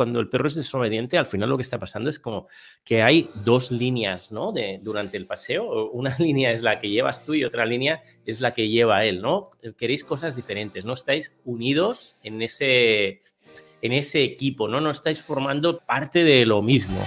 cuando el perro es desobediente, al final lo que está pasando es como que hay dos líneas, ¿no? De, durante el paseo. Una línea es la que llevas tú y otra línea es la que lleva él, ¿no? Queréis cosas diferentes, no estáis unidos en ese, en ese equipo, ¿no? No estáis formando parte de lo mismo.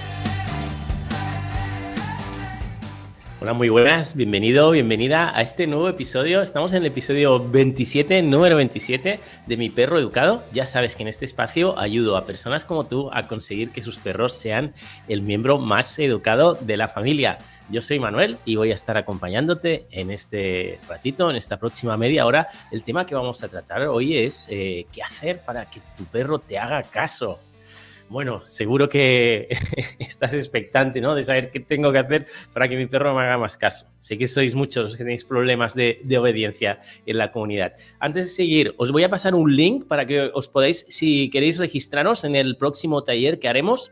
Hola, muy buenas, bienvenido, bienvenida a este nuevo episodio. Estamos en el episodio 27, número 27 de Mi Perro Educado. Ya sabes que en este espacio ayudo a personas como tú a conseguir que sus perros sean el miembro más educado de la familia. Yo soy Manuel y voy a estar acompañándote en este ratito, en esta próxima media hora. El tema que vamos a tratar hoy es eh, qué hacer para que tu perro te haga caso. Bueno, seguro que estás expectante, ¿no? De saber qué tengo que hacer para que mi perro me haga más caso. Sé que sois muchos los que tenéis problemas de, de obediencia en la comunidad. Antes de seguir, os voy a pasar un link para que os podáis, si queréis, registraros en el próximo taller que haremos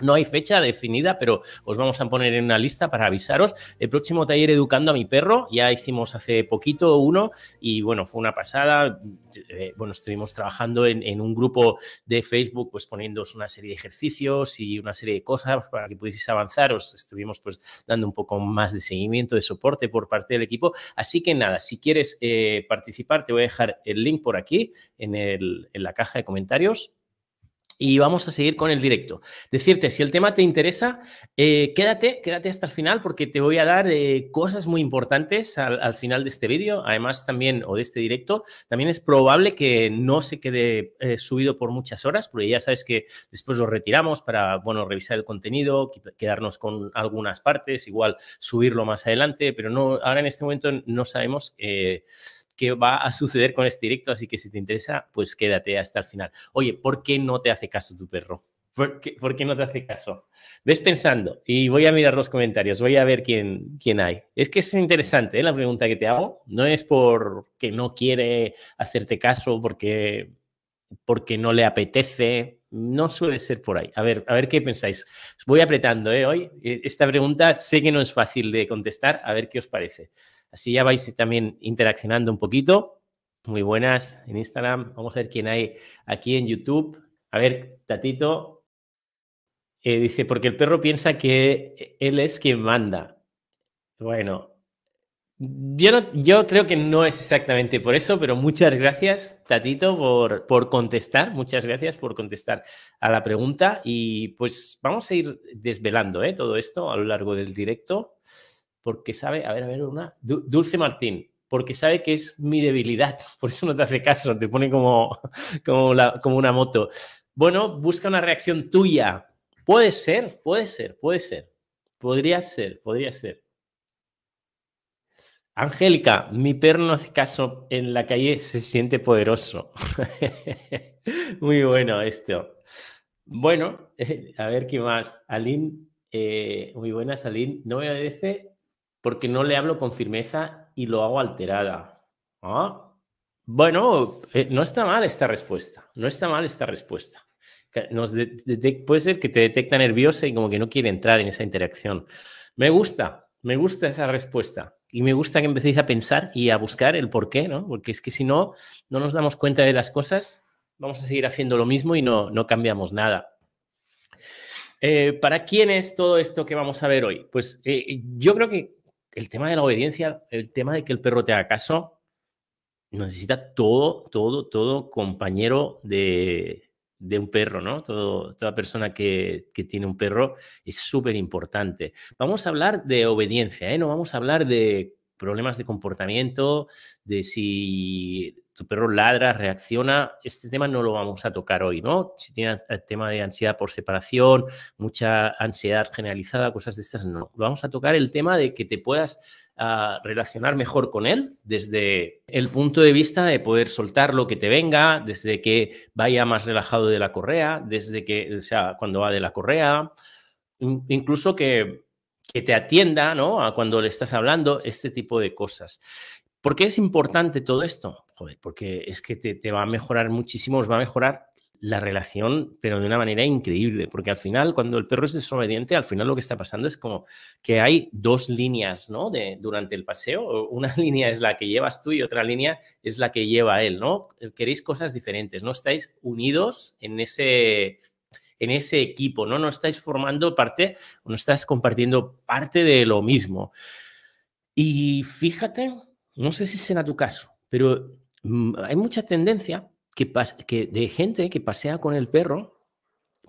no hay fecha definida, pero os vamos a poner en una lista para avisaros. El próximo taller Educando a mi perro, ya hicimos hace poquito uno y bueno, fue una pasada. Eh, bueno, estuvimos trabajando en, un grupo de Facebook, pues poniéndoos una serie de ejercicios y una serie de cosas para que pudieseis avanzar. Os estuvimos pues dando un poco más de seguimiento, de soporte por parte del equipo. Así que nada, si quieres eh, participar, te voy a dejar el link por aquí en la caja de comentarios y vamos a seguir con el directo. Decirte, si el tema te interesa, eh, quédate, quédate hasta el final porque te voy a dar eh, cosas muy importantes al, final de este vídeo. Además, también, o de este directo, también es probable que no se quede eh, subido por muchas horas, porque ya sabes que después lo retiramos para, bueno, revisar el contenido, quedarnos con algunas partes, igual subirlo más adelante, pero no, ahora en este momento no sabemos qué va a suceder con este directo, así que si te interesa, pues quédate hasta el final. Oye, ¿por qué no te hace caso tu perro? ¿Por qué, no te hace caso? Ves pensando y voy a mirar los comentarios, voy a ver quién, quién hay. Es que es interesante ¿eh? la pregunta que te hago. No es porque no quiere hacerte caso, porque, porque no le apetece. No suele ser por ahí. A ver, a ver qué pensáis. voy apretando ¿eh? hoy. E, esta pregunta sé que no es fácil de contestar. A ver qué os parece. Así ya vais también interaccionando un poquito. Muy buenas en Instagram. Vamos a ver quién hay aquí en YouTube. A ver, Tatito. Eh, dice, porque el perro piensa que él es quien manda. Bueno, yo, yo, creo que no es exactamente por eso, pero muchas gracias, Tatito, por, por, contestar. Muchas gracias por contestar a la pregunta. Y pues vamos a ir desvelando eh, todo esto a lo largo del directo porque sabe, a ver, a ver, una, Dulce Martín, porque sabe que es mi debilidad, por eso no te hace caso, te pone como, como, como una moto. Bueno, busca una reacción tuya. Puede ser, puede ser, puede ser. Podría ser, podría ser. Angélica, mi perro no hace caso en la calle, se siente poderoso. Muy bueno esto. Bueno, a ver qué más. Aline, eh, muy buenas, Aline. No me agradece porque no le hablo con firmeza y lo hago alterada. ¿Ah? Bueno, eh, no está mal esta respuesta, no está mal esta respuesta. Nos puede ser que te detecta nerviosa y como que no quiere entrar en esa interacción. Me gusta, me gusta esa respuesta y me gusta que empecéis a pensar y a buscar el por qué, ¿no? Porque es que si no, no nos damos cuenta de las cosas, vamos a seguir haciendo lo mismo y no, no cambiamos nada. Eh, ¿Para quién es todo esto que vamos a ver hoy? Pues eh, yo creo que el tema de la obediencia, el tema de que el perro te haga caso, necesita todo, todo, todo compañero de, de un perro, ¿no? toda persona que, que, tiene un perro es súper importante. Vamos a hablar de obediencia, ¿eh? No vamos a hablar de problemas de comportamiento, de si tu perro ladra, reacciona, este tema no lo vamos a tocar hoy, ¿no? Si tienes el eh, tema de ansiedad por separación, mucha ansiedad generalizada, cosas de estas, no. Vamos a tocar el tema de que te puedas ah, relacionar mejor con él desde el punto de vista de poder soltar lo que te venga, desde que vaya más relajado de la correa, desde que, o sea, cuando va de la correa, incluso que, que te atienda, ¿no? A cuando le estás hablando, este tipo de cosas. ¿Por qué es importante todo esto? joder, porque es que te, va a mejorar muchísimo, os va a mejorar la relación, pero de una manera increíble, porque al final, cuando el perro es desobediente, al final lo que está pasando es como que hay dos líneas, ¿no? De, durante el paseo, una línea es la que llevas tú y otra línea es la que lleva él, ¿no? Queréis cosas diferentes, no estáis unidos en ese en ese equipo, ¿no? No estáis formando parte, no estás compartiendo parte de lo mismo. Y fíjate, no sé si será tu caso, pero Mm, hay mucha tendencia que, que de gente que pasea con el perro,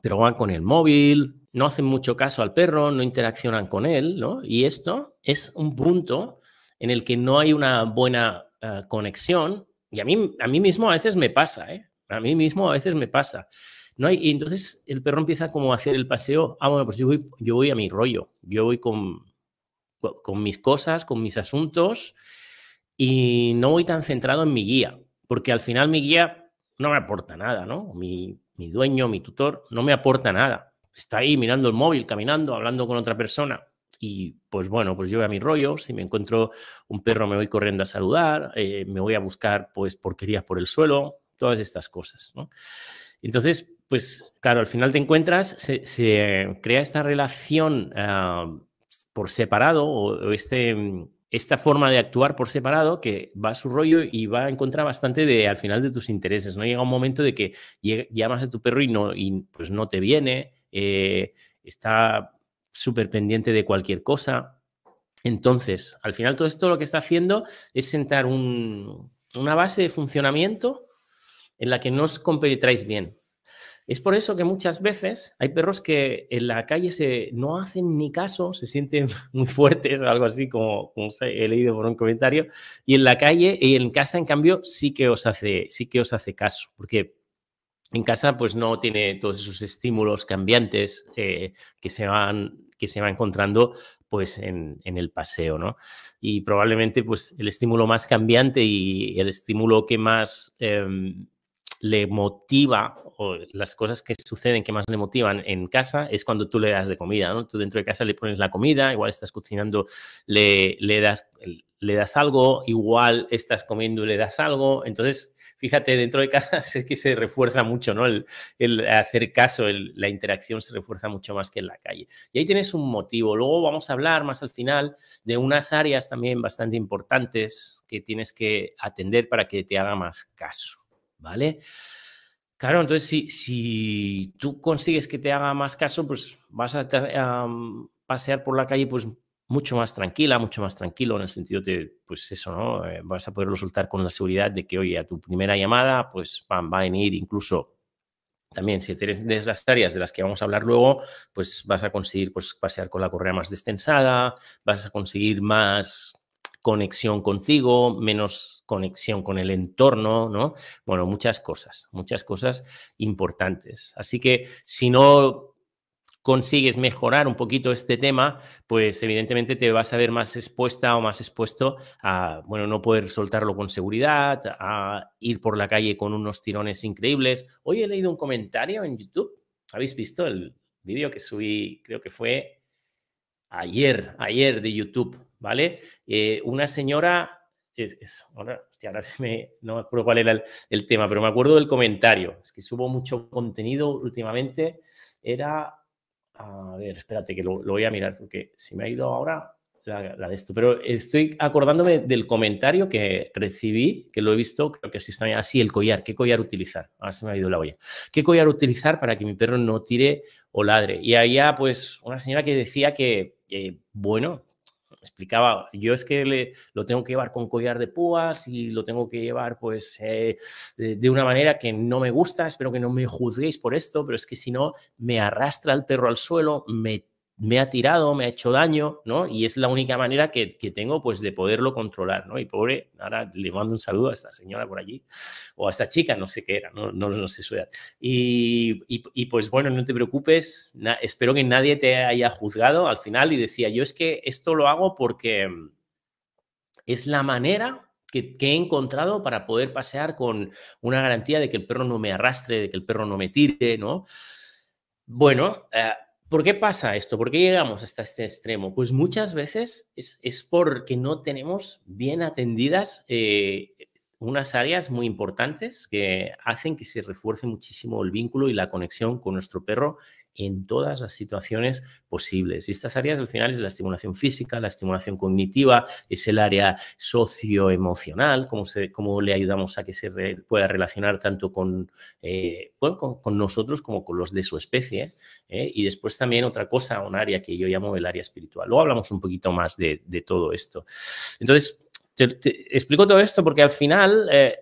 pero van con el móvil, no hacen mucho caso al perro, no interaccionan con él, ¿no? Y esto es un punto en el que no hay una buena eh, conexión. Y a mí, a mí mismo a veces me pasa, ¿eh? A mí mismo a veces me pasa. ¿no? Y entonces el perro empieza como a hacer el paseo. Ah, bueno, pues yo voy, a mi rollo. Yo voy con mis cosas, con mis asuntos y no voy tan centrado en mi guía, porque al final mi guía no me aporta nada, ¿no? Mi, dueño, mi tutor, no me aporta nada. Está ahí mirando el móvil, caminando, hablando con otra persona. Y pues bueno, pues yo voy a mi rollo, si me encuentro un perro me voy corriendo a saludar, eh, me voy a buscar pues porquerías por el suelo, todas estas cosas, ¿no? Entonces, pues claro, al final te encuentras, se, crea esta relación ah, por separado o este mm, esta forma de actuar por separado que va a su rollo y va a encontrar bastante de al final de tus intereses. No llega un momento de que llamas a tu perro y no, pues no te viene, eh, está súper pendiente de cualquier cosa. Entonces, al final todo esto lo que está haciendo es sentar una base de funcionamiento en la que no os compenetráis bien. Es por eso que muchas veces hay perros que en la calle se, no hacen ni caso, se sienten muy fuertes o algo así, como, he leído por un comentario, y en la calle y en casa, en cambio, sí que os hace, sí que os hace caso, porque en casa pues no tiene todos esos estímulos cambiantes eh, que, se van, que se encontrando pues en, el paseo, ¿no? Y probablemente pues el estímulo más cambiante y el estímulo que más... Em, le motiva o las cosas que suceden que más le motivan en casa es cuando tú le das de comida, ¿no? Tú dentro de casa le pones la comida, igual estás cocinando, le, le das, le das algo, igual estás comiendo y le das algo. Entonces, fíjate, dentro de casa es que se refuerza mucho, ¿no? El, hacer caso, la interacción se refuerza mucho más que en la calle. Y ahí tienes un motivo. Luego vamos a hablar más al final de unas áreas también bastante importantes que tienes que atender para que te haga más caso. ¿vale? Claro, entonces si, si tú consigues que te haga más caso, pues vas a, mm, pasear por la calle pues mucho más tranquila, mucho más tranquilo en el sentido de, pues eso, ¿no? Eh, vas a poderlo soltar con la seguridad de que, oye, a tu primera llamada, pues van, va a venir incluso también, si eres de esas áreas de las que vamos a hablar luego, pues vas a conseguir pues, pasear con la correa más destensada, vas a conseguir más conexión contigo, menos conexión con el entorno, ¿no? Bueno, muchas cosas, muchas cosas importantes. Así que si no consigues mejorar un poquito este tema, pues evidentemente te vas a ver más expuesta o más expuesto a, bueno, no poder soltarlo con seguridad, a ir por la calle con unos tirones increíbles. Hoy he leído un comentario en YouTube, habéis visto el vídeo que subí, creo que fue ayer, ayer de YouTube, ¿vale? Eh, una señora, ahora, no me acuerdo cuál era el, tema, pero me acuerdo del comentario, es que subo mucho contenido últimamente, era, a ver, espérate que lo, voy a mirar porque si me ha ido ahora la, de esto, pero estoy acordándome del comentario que recibí, que lo he visto, creo que así está así, ah, el collar, ¿qué collar utilizar? Ahora se me ha ido la olla. ¿Qué collar utilizar para que mi perro no tire o ladre? Y había pues una señora que decía que, eh, bueno, explicaba, yo es que le, lo tengo que llevar con collar de púas y lo tengo que llevar pues eh, de, de, una manera que no me gusta, espero que no me juzguéis por esto, pero es que si no me arrastra el perro al suelo, me me ha tirado, me ha hecho daño, ¿no? Y es la única manera que, que, tengo, pues, de poderlo controlar, ¿no? Y pobre, ahora le mando un saludo a esta señora por allí, o a esta chica, no sé qué era, no, no, no sé su Y, pues, bueno, no te preocupes, espero que nadie te haya juzgado al final. Y decía, yo es que esto lo hago porque mm, es la manera que, he encontrado para poder pasear con una garantía de que el perro no me arrastre, de que el perro no me tire, ¿no? Bueno, eh, ¿Por qué pasa esto? ¿Por qué llegamos hasta este extremo? Pues muchas veces es, porque no tenemos bien atendidas eh, unas áreas muy importantes que hacen que se refuerce muchísimo el vínculo y la conexión con nuestro perro en todas las situaciones posibles. Y estas áreas al final es la estimulación física, la estimulación cognitiva, es el área socioemocional, cómo, cómo le ayudamos a que se pueda relacionar tanto eh, con, con, nosotros como con los de su especie. ¿eh? Y después también otra cosa, un área que yo llamo el área espiritual. Luego hablamos un poquito más de, todo esto. Entonces, te, explico todo esto porque al final... Eh,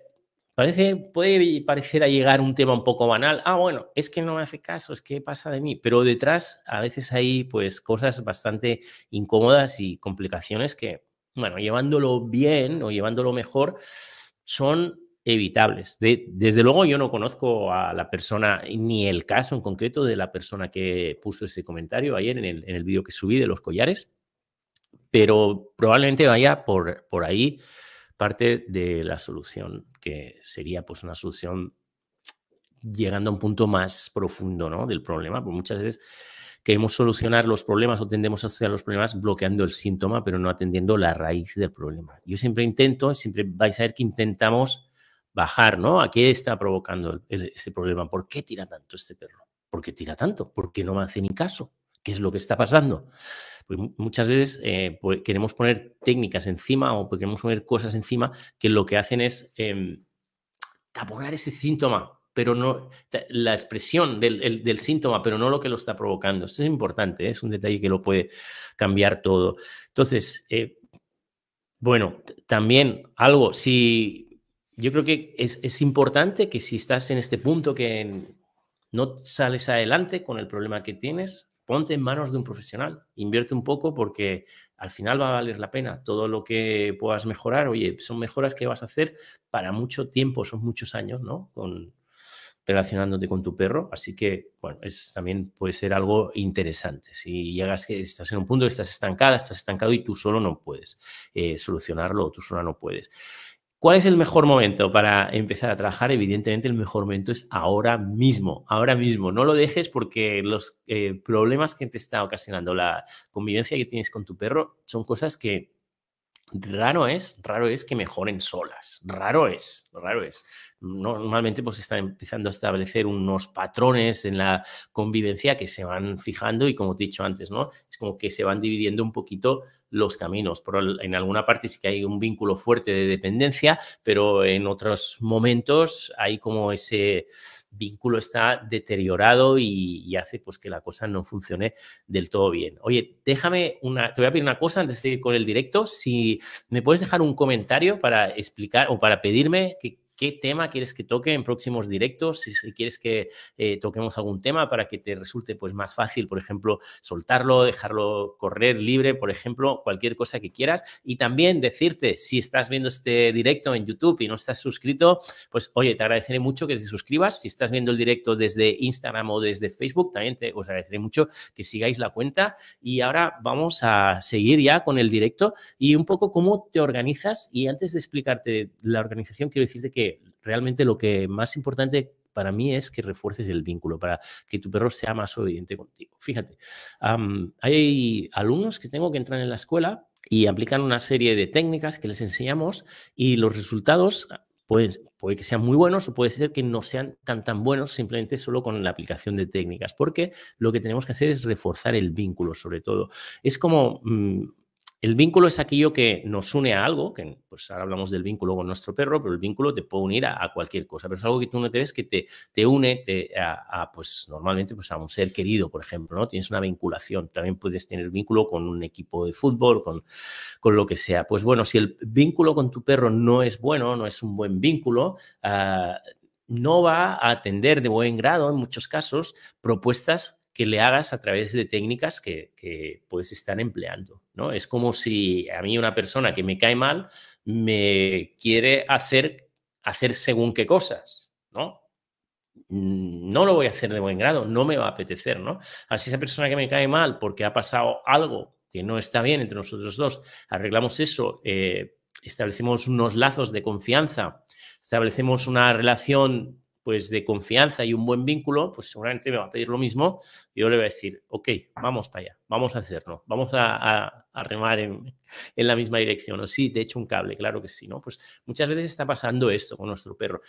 Parece, puede parecer a llegar un tema un poco banal. Ah, bueno, es que no me hace caso, es que pasa de mí. Pero detrás a veces hay pues cosas bastante incómodas y complicaciones que, bueno, llevándolo bien o llevándolo mejor, son evitables. De, desde luego yo no conozco a la persona ni el caso en concreto de la persona que puso ese comentario ayer en el, en el vídeo que subí de los collares, pero probablemente vaya por, por ahí parte de la solución, que sería pues una solución llegando a un punto más profundo ¿no? del problema, porque muchas veces queremos solucionar los problemas o tendemos a solucionar los problemas bloqueando el síntoma, pero no atendiendo la raíz del problema. Yo siempre intento, siempre vais a ver que intentamos bajar, ¿no? ¿A qué está provocando este problema? ¿Por qué tira tanto este perro? ¿Por qué tira tanto? ¿Por qué no me hace ni caso? ¿Qué es lo que está pasando? Pues muchas veces eh, pues queremos poner técnicas encima o pues queremos poner cosas encima que lo que hacen es eh, taponar ese síntoma, pero no la expresión del, síntoma, pero no lo que lo está provocando. Esto es importante, ¿eh? es un detalle que lo puede cambiar todo. Entonces, eh, bueno, también algo, si yo creo que es, es importante que si estás en este punto que no sales adelante con el problema que tienes, ponte en manos de un profesional, invierte un poco porque al final va a valer la pena todo lo que puedas mejorar. Oye, son mejoras que vas a hacer para mucho tiempo, son muchos años, ¿no? relacionándote con tu perro, así que, bueno, es, también puede ser algo interesante. Si llegas que estás en un punto que estás estancada, estás estancado y tú solo no puedes eh, solucionarlo tú solo no puedes. ¿Cuál es el mejor momento para empezar a trabajar? Evidentemente el mejor momento es ahora mismo, ahora mismo. No lo dejes porque los eh, problemas que te está ocasionando la convivencia que tienes con tu perro son cosas que raro es, raro es que mejoren solas, raro es, raro es normalmente pues están empezando a establecer unos patrones en la convivencia que se van fijando y como te he dicho antes, ¿no? Es como que se van dividiendo un poquito los caminos. Pero en alguna parte sí que hay un vínculo fuerte de dependencia, pero en otros momentos hay como ese vínculo está deteriorado y, y, hace pues que la cosa no funcione del todo bien. Oye, déjame una, te voy a pedir una cosa antes de ir con el directo, si me puedes dejar un comentario para explicar o para pedirme que qué tema quieres que toque en próximos directos, si quieres que eh, toquemos algún tema para que te resulte pues más fácil, por ejemplo, soltarlo, dejarlo correr libre, por ejemplo, cualquier cosa que quieras. Y también decirte, si estás viendo este directo en YouTube y no estás suscrito, pues oye, te agradeceré mucho que te suscribas. Si estás viendo el directo desde Instagram o desde Facebook, también te, os agradeceré mucho que sigáis la cuenta. Y ahora vamos a seguir ya con el directo y un poco cómo te organizas. Y antes de explicarte la organización, quiero decirte que realmente lo que más importante para mí es que refuerces el vínculo, para que tu perro sea más obediente contigo. Fíjate, hay alumnos que tengo que entrar en la escuela y aplican una serie de técnicas que les enseñamos y los resultados ah, pues, puede que sean muy buenos o puede ser que no sean tan tan buenos simplemente solo con la aplicación de técnicas, porque lo que tenemos que hacer es reforzar el vínculo sobre todo. Es como... Mm, el vínculo es aquello que nos une a algo, que pues ahora hablamos del vínculo con nuestro perro, pero el vínculo te puede unir a, cualquier cosa, pero es algo que tú no te ves que te, te une te, a, pues normalmente pues a un ser querido, por ejemplo, ¿no? Tienes una vinculación, también puedes tener vínculo con un equipo de fútbol, con, con lo que sea. Pues bueno, si el vínculo con tu perro no es bueno, no es un buen vínculo, ah, no va a atender de buen grado en muchos casos propuestas que le hagas a través de técnicas que, puedes estar están empleando, ¿no? Es como si a mí una persona que me cae mal me quiere hacer, hacer según qué cosas, ¿no? Mm, no lo voy a hacer de buen grado, no me va a apetecer, ¿no? Así esa persona que me cae mal porque ha pasado algo que no está bien entre nosotros dos, arreglamos eso, eh, establecemos unos lazos de confianza, establecemos una relación pues de confianza y un buen vínculo, pues seguramente me va a pedir lo mismo. Yo le voy a decir, ok, vamos para allá, vamos a hacerlo, vamos a, remar en, la misma dirección. O sí, te hecho, un cable, claro que sí, ¿no? Pues muchas veces está pasando esto con nuestro perro.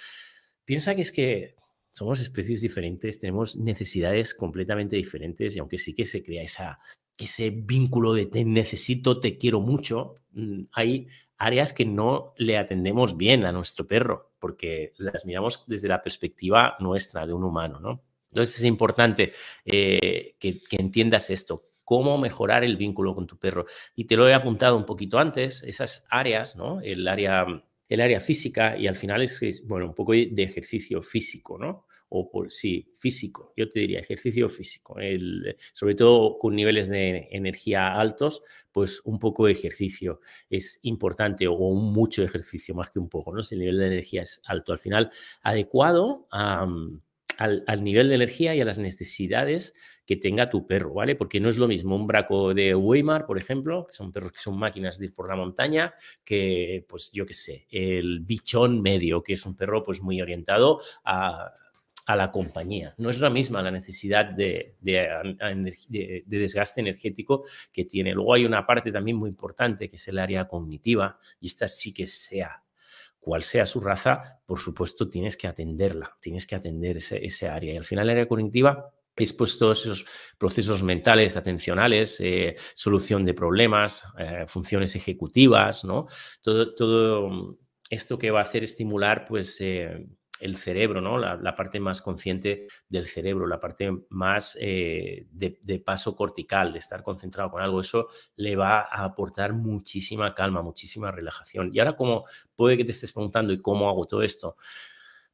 Piensa que es que somos especies diferentes, tenemos necesidades completamente diferentes y aunque sí que se crea esa, ese vínculo de te necesito, te quiero mucho, mm, hay áreas que no le atendemos bien a nuestro perro porque las miramos desde la perspectiva nuestra, de un humano, ¿no? Entonces es importante eh, que, entiendas esto, cómo mejorar el vínculo con tu perro. Y te lo he apuntado un poquito antes, esas áreas, ¿no? El área, el área física y al final es, bueno, un poco de ejercicio físico, ¿no? por sí, físico, yo te diría ejercicio físico, el, sobre todo con niveles de energía altos, pues un poco de ejercicio es importante o mucho ejercicio más que un poco, ¿no? Si el nivel de energía es alto, al final adecuado Al, nivel de energía y a las necesidades que tenga tu perro, ¿vale? Porque no es lo mismo un braco de Weimar, por ejemplo, que son perros que son máquinas de ir por la montaña, que, pues yo qué sé, el bichón medio, que es un perro pues muy orientado a, a la compañía. No es la misma la necesidad de, desgaste energético que tiene. Luego hay una parte también muy importante que es el área cognitiva y esta sí que sea cual sea su raza, por supuesto tienes que atenderla, tienes que atender ese, área. Y al final el área cognitiva es pues todos esos procesos mentales, atencionales, eh, solución de problemas, eh, funciones ejecutivas, ¿no? Todo, todo esto que va a hacer estimular pues... Eh, el cerebro, ¿no? La, parte más consciente del cerebro, la parte más eh, de, de, paso cortical, de estar concentrado con algo. Eso le va a aportar muchísima calma, muchísima relajación. Y ahora, como puede que te estés preguntando, ¿y cómo hago todo esto?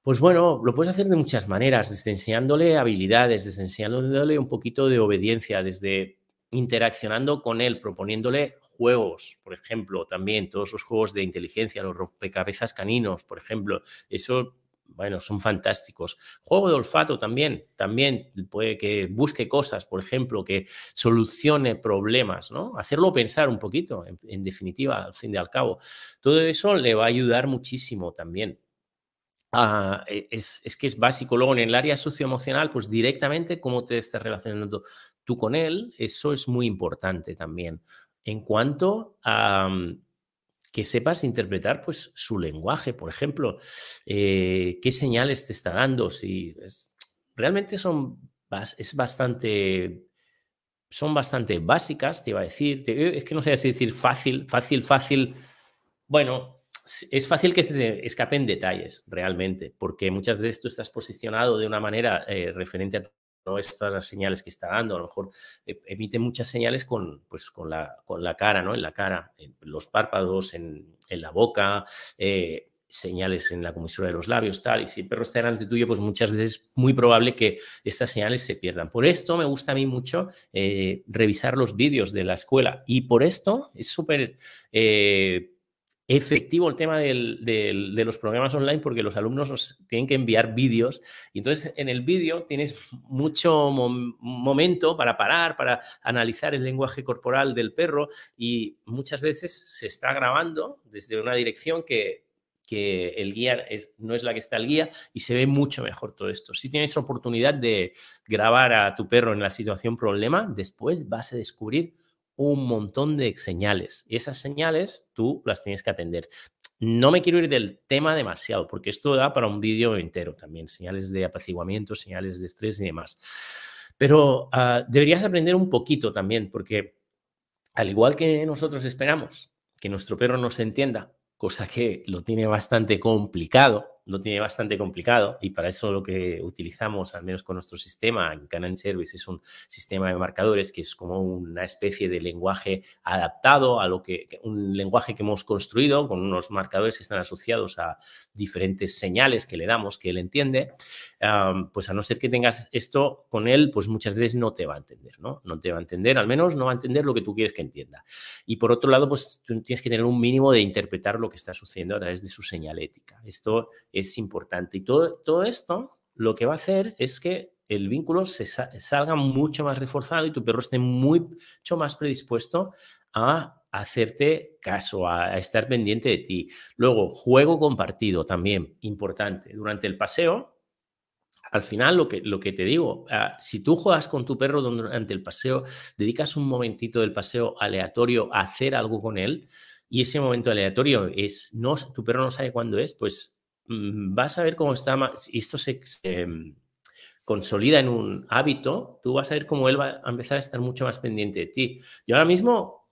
Pues bueno, lo puedes hacer de muchas maneras, desde enseñándole habilidades, desde enseñándole un poquito de obediencia, desde interaccionando con él, proponiéndole juegos, por ejemplo, también todos los juegos de inteligencia, los rompecabezas caninos, por ejemplo, eso bueno, son fantásticos. Juego de olfato también, también puede que busque cosas, por ejemplo, que solucione problemas, ¿no? Hacerlo pensar un poquito, en, definitiva, al fin y al cabo. Todo eso le va a ayudar muchísimo también. Ah, e, es, que es básico. Luego, en el área socioemocional, pues directamente cómo te estás relacionando tú con él, eso es muy importante también. En cuanto a... Mm, que sepas interpretar pues, su lenguaje, por ejemplo, eh, qué señales te está dando, si realmente son, es bastante, son bastante básicas, te iba a decir, eh, es que no sé si decir fácil, fácil, fácil, bueno, es fácil que se te escapen detalles realmente, porque muchas veces tú estás posicionado de una manera eh, referente a no estas las señales que está dando, a lo mejor eh, emite muchas señales con, pues, con, la, con la cara, ¿no? En la cara, en los párpados, en, en la boca, eh, señales en la comisura de los labios, tal, y si el perro está delante tuyo, pues muchas veces es muy probable que estas señales se pierdan. Por esto me gusta a mí mucho eh, revisar los vídeos de la escuela y por esto es súper efectivo el tema de los programas online porque los alumnos tienen que enviar vídeos y entonces en el vídeo tienes mucho momento para parar, para analizar el lenguaje corporal del perro y muchas veces se está grabando desde una dirección que el guía no es la que está el guía y se ve mucho mejor todo esto. Si tienes oportunidad de grabar a tu perro en la situación problema, después vas a descubrir un montón de señales esas señales tú las tienes que atender. No me quiero ir del tema demasiado porque esto da para un vídeo entero también, señales de apaciguamiento, señales de estrés y demás. Pero ah, deberías aprender un poquito también porque al igual que nosotros esperamos que nuestro perro nos entienda, cosa que lo tiene bastante complicado, tiene bastante complicado y para eso lo que utilizamos, al menos con nuestro sistema en Canon Service, es un sistema de marcadores que es como una especie de lenguaje adaptado a lo que, un lenguaje que hemos construido con unos marcadores que están asociados a diferentes señales que le damos, que él entiende, pues a no ser que tengas esto con él, pues muchas veces no te va a entender, ¿no? No te va a entender, al menos no va a entender lo que tú quieres que entienda. Y por otro lado, pues tienes que tener un mínimo de interpretar lo que está sucediendo a través de su señalética. Esto es es importante. Y todo, todo esto lo que va a hacer es que el vínculo se salga mucho más reforzado y tu perro esté mucho más predispuesto a hacerte caso, a, estar pendiente de ti. Luego, juego compartido también, importante. Durante el paseo, al final lo que, lo que te digo, ah, si tú juegas con tu perro durante el paseo, dedicas un momentito del paseo aleatorio a hacer algo con él y ese momento aleatorio es, no, tu perro no sabe cuándo es, pues Mm, vas a ver cómo está, esto se, mm, consolida en un hábito, tú vas a ver cómo él va a empezar a estar mucho más pendiente de ti. Yo ahora mismo,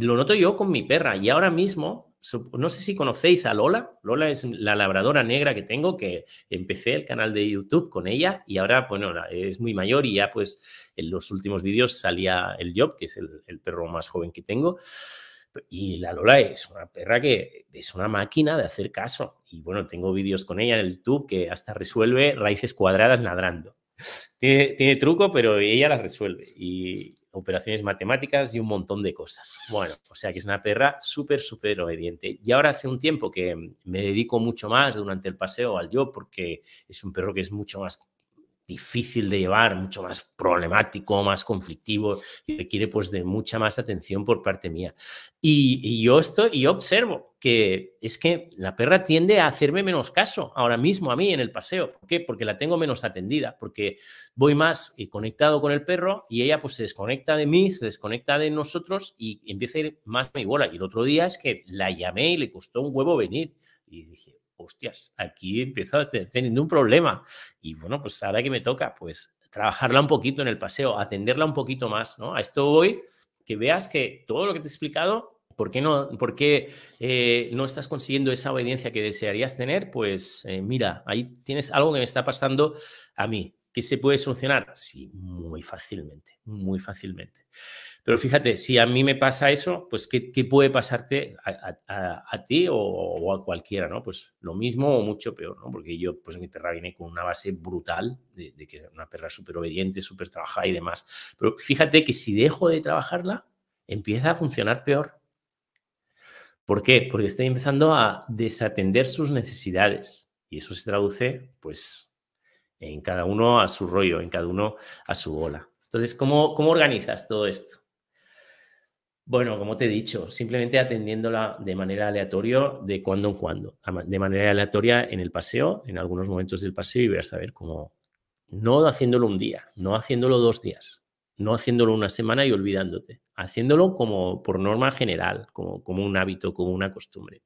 lo noto yo con mi perra, y ahora mismo, no sé si conocéis a Lola, Lola es la labradora negra que tengo, que empecé el canal de YouTube con ella, y ahora, bueno, es muy mayor y ya pues en los últimos vídeos salía el Job, que es el, el perro más joven que tengo. Y la Lola es una perra que es una máquina de hacer caso. Y bueno, tengo vídeos con ella en el YouTube que hasta resuelve raíces cuadradas nadando. Tiene, tiene truco, pero ella las resuelve. Y operaciones matemáticas y un montón de cosas. Bueno, o sea que es una perra súper, súper obediente. Y ahora hace un tiempo que me dedico mucho más durante el paseo al yo porque es un perro que es mucho más difícil de llevar, mucho más problemático, más conflictivo y requiere pues de mucha más atención por parte mía. Y, yo estoy, y observo que es que la perra tiende a hacerme menos caso ahora mismo a mí en el paseo. ¿Por qué? Porque la tengo menos atendida, porque voy más eh, conectado con el perro y ella pues se desconecta de mí, se desconecta de nosotros y empieza a ir más a mi bola. Y el otro día es que la llamé y le costó un huevo venir. Y dije, hostias, aquí a teniendo un problema. Y bueno, pues ahora que me toca, pues trabajarla un poquito en el paseo, atenderla un poquito más, ¿no? A esto voy, que veas que todo lo que te he explicado, ¿por qué no, por qué, eh, no estás consiguiendo esa obediencia que desearías tener? Pues eh, mira, ahí tienes algo que me está pasando a mí que se puede solucionar? Sí, muy fácilmente, muy fácilmente. Pero fíjate, si a mí me pasa eso, pues ¿qué, puede pasarte a, ti o, a cualquiera? ¿no? Pues lo mismo o mucho peor, ¿no? porque yo, pues mi perra viene con una base brutal de, que que una perra súper obediente, súper trabajada y demás. Pero fíjate que si dejo de trabajarla, empieza a funcionar peor. ¿Por qué? Porque estoy empezando a desatender sus necesidades. Y eso se traduce, pues, en cada uno a su rollo, en cada uno a su bola. Entonces, ¿cómo, organizas todo esto? Bueno, como te he dicho, simplemente atendiéndola de manera aleatoria de cuando en cuando, de manera aleatoria en el paseo, en algunos momentos del paseo y verás a ver cómo, no haciéndolo un día, no haciéndolo dos días, no haciéndolo una semana y olvidándote, haciéndolo como por norma general, como, como un hábito, como una costumbre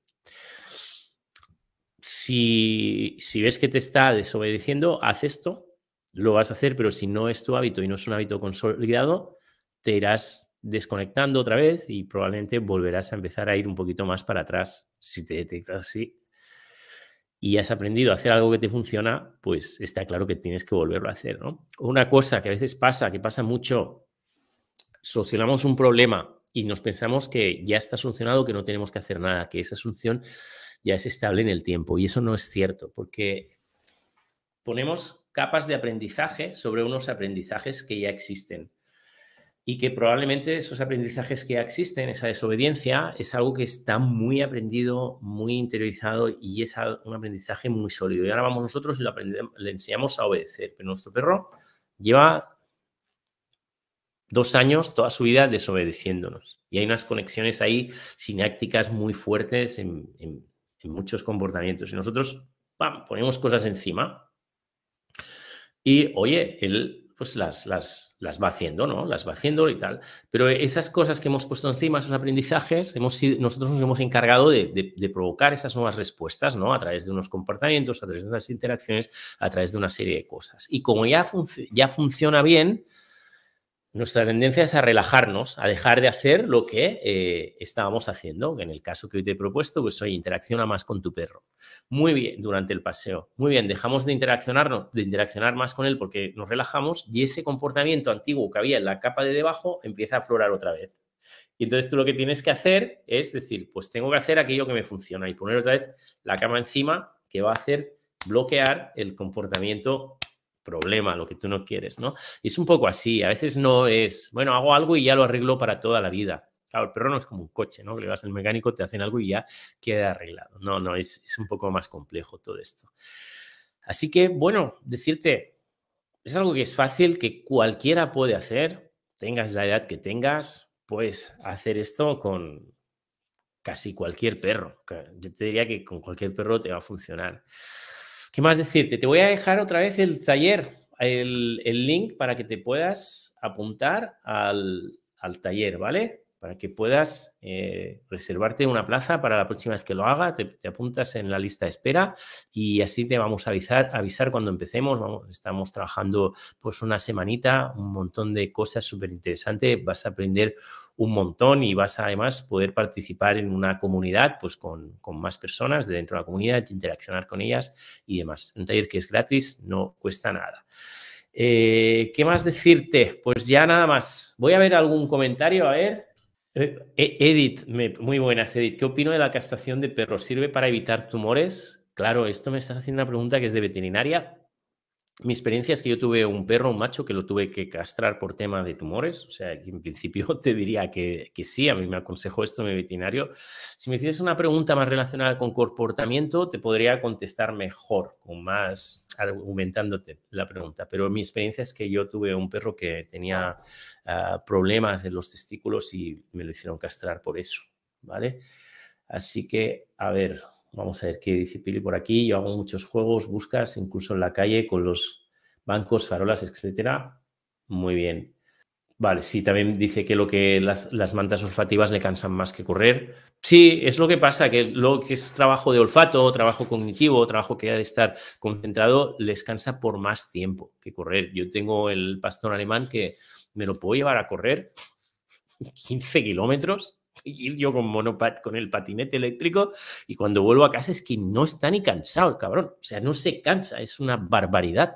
si, ves que te está desobedeciendo, haz esto, lo vas a hacer, pero si no es tu hábito y no es un hábito consolidado, te irás desconectando otra vez y probablemente volverás a empezar a ir un poquito más para atrás si te detectas así y has aprendido a hacer algo que te funciona, pues está claro que tienes que volverlo a hacer, Una cosa que a veces pasa, que pasa mucho, solucionamos un problema y nos pensamos que ya está solucionado, que no tenemos que hacer nada, que esa solución ya es estable en el tiempo. Y eso no es cierto, porque ponemos capas de aprendizaje sobre unos aprendizajes que ya existen. Y que probablemente esos aprendizajes que ya existen, esa desobediencia, es algo que está muy aprendido, muy interiorizado y es un aprendizaje muy sólido. Y ahora vamos nosotros y le enseñamos a obedecer. Pero nuestro perro lleva dos años toda su vida desobedeciéndonos. Y hay unas conexiones ahí sinácticas muy fuertes en, en muchos comportamientos. Y nosotros ponemos cosas encima y, oye, él pues las, las, las, va haciendo, ¿no? Las va haciendo y tal. Pero esas cosas que hemos puesto encima, esos aprendizajes, hemos, nosotros nos hemos encargado de, de, provocar esas nuevas respuestas, ¿no? A través de unos comportamientos, a través de unas interacciones, a través de una serie de cosas. Y como ya, ya funciona bien, nuestra tendencia es a relajarnos, a dejar de hacer lo que eh, estábamos haciendo. En el caso que hoy te he propuesto, pues hoy interacciona más con tu perro. Muy bien, durante el paseo. Muy bien, dejamos de de interaccionar más con él porque nos relajamos y ese comportamiento antiguo que había en la capa de debajo empieza a aflorar otra vez. Y entonces tú lo que tienes que hacer es decir, pues tengo que hacer aquello que me funciona y poner otra vez la cama encima que va a hacer bloquear el comportamiento problema, lo que tú no quieres, ¿no? es un poco así, a veces no es, bueno, hago algo y ya lo arreglo para toda la vida. Claro, el perro no es como un coche, ¿no? le vas al mecánico, te hacen algo y ya queda arreglado. No, no, es, un poco más complejo todo esto. Así que, bueno, decirte, es algo que es fácil, que cualquiera puede hacer, tengas la edad que tengas, puedes hacer esto con casi cualquier perro. Yo te diría que con cualquier perro te va a funcionar. ¿Qué más decirte? Te voy a dejar otra vez el taller, el, el link para que te puedas apuntar al, al taller, ¿vale? para que puedas eh, reservarte una plaza para la próxima vez que lo haga, te, apuntas en la lista de espera y así te vamos a avisar, avisar cuando empecemos. Vamos, estamos trabajando pues una semanita, un montón de cosas súper interesantes, vas a aprender un montón y vas además poder participar en una comunidad pues con, más personas de dentro de la comunidad, interaccionar con ellas y demás. Un taller que es gratis, no cuesta nada. Eh, ¿Qué más decirte? Pues ya nada más. Voy a ver algún comentario, a ver. Eh, e, Edith, muy buenas, Edith. ¿Qué opino de la castación de perros? ¿Sirve para evitar tumores? Claro, esto me estás haciendo una pregunta que es de veterinaria, mi experiencia es que yo tuve un perro, un macho, que lo tuve que castrar por tema de tumores. O sea, en principio te diría que, sí, a mí me aconsejó esto mi veterinario. Si me hicieras una pregunta más relacionada con comportamiento, te podría contestar mejor, con más argumentándote la pregunta. Pero mi experiencia es que yo tuve un perro que tenía ah, problemas en los testículos y me lo hicieron castrar por eso, ¿vale? Así que, a ver, Vamos a ver qué dice Pili por aquí. Yo hago muchos juegos, buscas, incluso en la calle, con los bancos, farolas, etcétera. Muy bien. Vale, sí, también dice que lo que las, las, mantas olfativas le cansan más que correr. Sí, es lo que pasa, que lo que es trabajo de olfato, trabajo cognitivo, trabajo que ha de estar concentrado, les cansa por más tiempo que correr. Yo tengo el pastor alemán que me lo puedo llevar a correr 15 kilómetros ir yo con monopat, con el patinete eléctrico y cuando vuelvo a casa es que no está ni cansado el cabrón. O sea, no se cansa, es una barbaridad.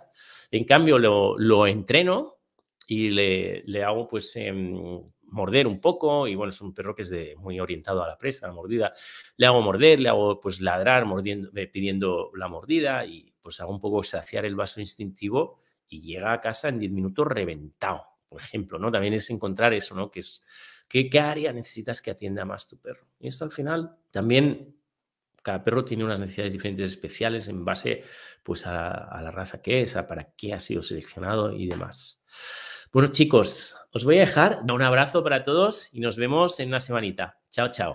En cambio, lo, lo entreno y le, le hago pues em, morder un poco y bueno, es un perro que es de, muy orientado a la presa, a la mordida. Le hago morder, le hago pues ladrar mordiendo, eh, pidiendo la mordida y pues hago un poco saciar el vaso instintivo y llega a casa en 10 minutos reventado, por ejemplo, ¿no? También es encontrar eso, ¿no? Que es ¿Qué, área necesitas que atienda más tu perro? Y esto al final también cada perro tiene unas necesidades diferentes especiales en base pues a, a, la raza que es, a para qué ha sido seleccionado y demás. Bueno chicos, os voy a dejar un abrazo para todos y nos vemos en una semanita. Chao, chao.